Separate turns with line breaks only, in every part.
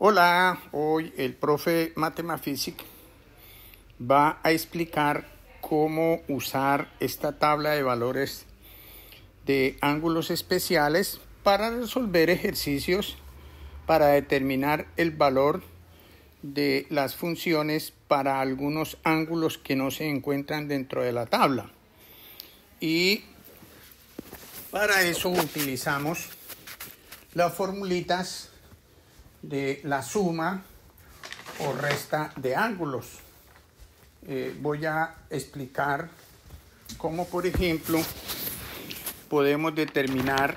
Hola, hoy el profe Matemafísic va a explicar cómo usar esta tabla de valores de ángulos especiales para resolver ejercicios para determinar el valor de las funciones para algunos ángulos que no se encuentran dentro de la tabla. Y para eso utilizamos las formulitas de la suma o resta de ángulos. Eh, voy a explicar cómo, por ejemplo, podemos determinar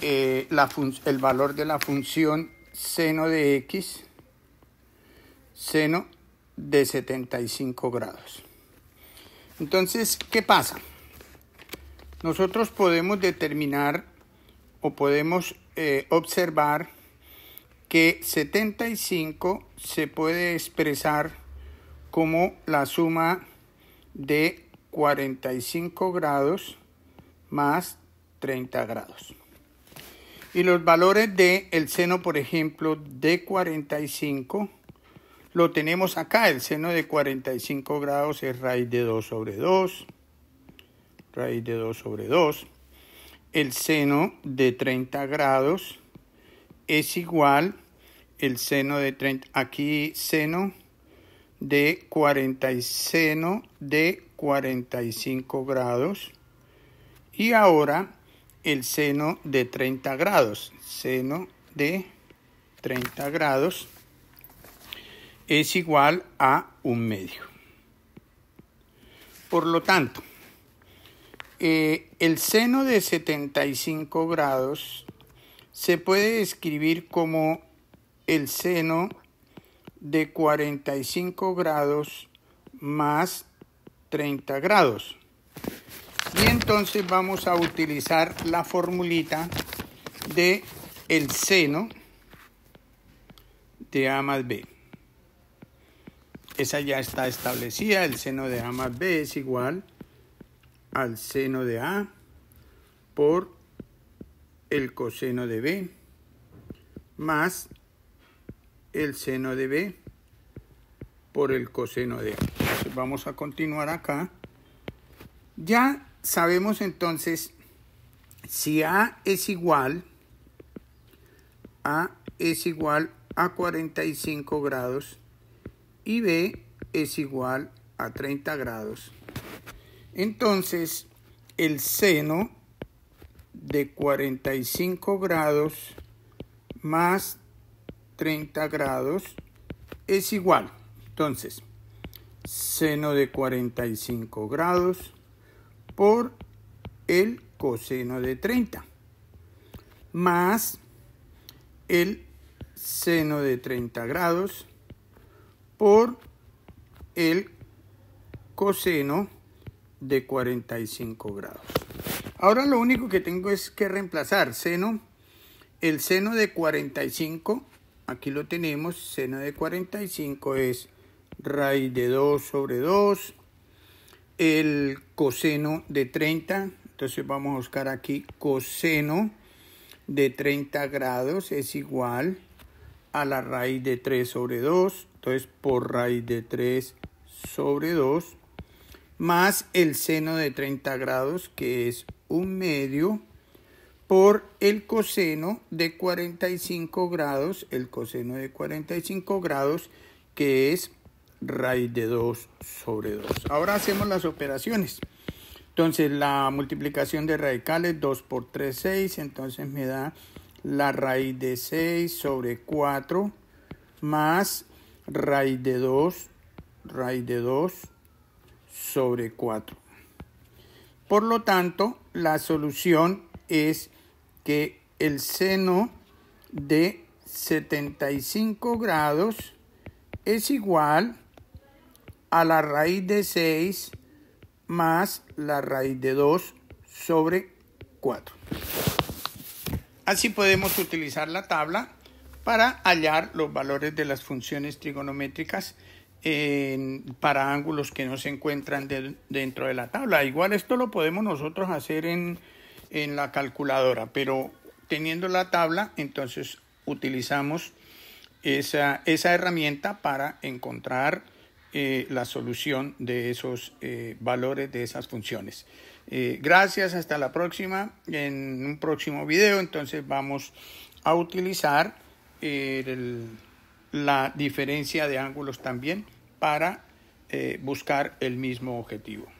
eh, el valor de la función seno de x, seno de 75 grados. Entonces, ¿qué pasa? Nosotros podemos determinar o podemos eh, observar que 75 se puede expresar como la suma de 45 grados más 30 grados. Y los valores del el seno, por ejemplo, de 45, lo tenemos acá. El seno de 45 grados es raíz de 2 sobre 2, raíz de 2 sobre 2. El seno de 30 grados es igual el seno de 30. Aquí seno de 40 y seno de 45 grados. Y ahora el seno de 30 grados. Seno de 30 grados es igual a un medio. Por lo tanto, eh, el seno de 75 grados se puede escribir como el seno de 45 grados más 30 grados. Y entonces vamos a utilizar la formulita de el seno de A más B. Esa ya está establecida, el seno de A más B es igual al seno de A por el coseno de B más el seno de B por el coseno de A. vamos a continuar acá. Ya sabemos entonces si A es igual, A es igual a 45 grados y B es igual a 30 grados. Entonces, el seno de 45 grados más 30 grados es igual. Entonces, seno de 45 grados por el coseno de 30 más el seno de 30 grados por el coseno de 45 grados. Ahora lo único que tengo es que reemplazar seno, el seno de 45 aquí lo tenemos, seno de 45 es raíz de 2 sobre 2, el coseno de 30, entonces vamos a buscar aquí coseno de 30 grados es igual a la raíz de 3 sobre 2, entonces por raíz de 3 sobre 2, más el seno de 30 grados que es un medio por el coseno de 45 grados, el coseno de 45 grados, que es raíz de 2 sobre 2. Ahora hacemos las operaciones. Entonces la multiplicación de radicales 2 por 3, 6, entonces me da la raíz de 6 sobre 4 más raíz de 2, raíz de 2 sobre 4. Por lo tanto, la solución es que el seno de 75 grados es igual a la raíz de 6 más la raíz de 2 sobre 4. Así podemos utilizar la tabla para hallar los valores de las funciones trigonométricas para ángulos que no se encuentran dentro de la tabla. Igual esto lo podemos nosotros hacer en en la calculadora, pero teniendo la tabla, entonces utilizamos esa, esa herramienta para encontrar eh, la solución de esos eh, valores, de esas funciones. Eh, gracias, hasta la próxima. En un próximo video entonces vamos a utilizar la diferencia de ángulos también para buscar el mismo objetivo.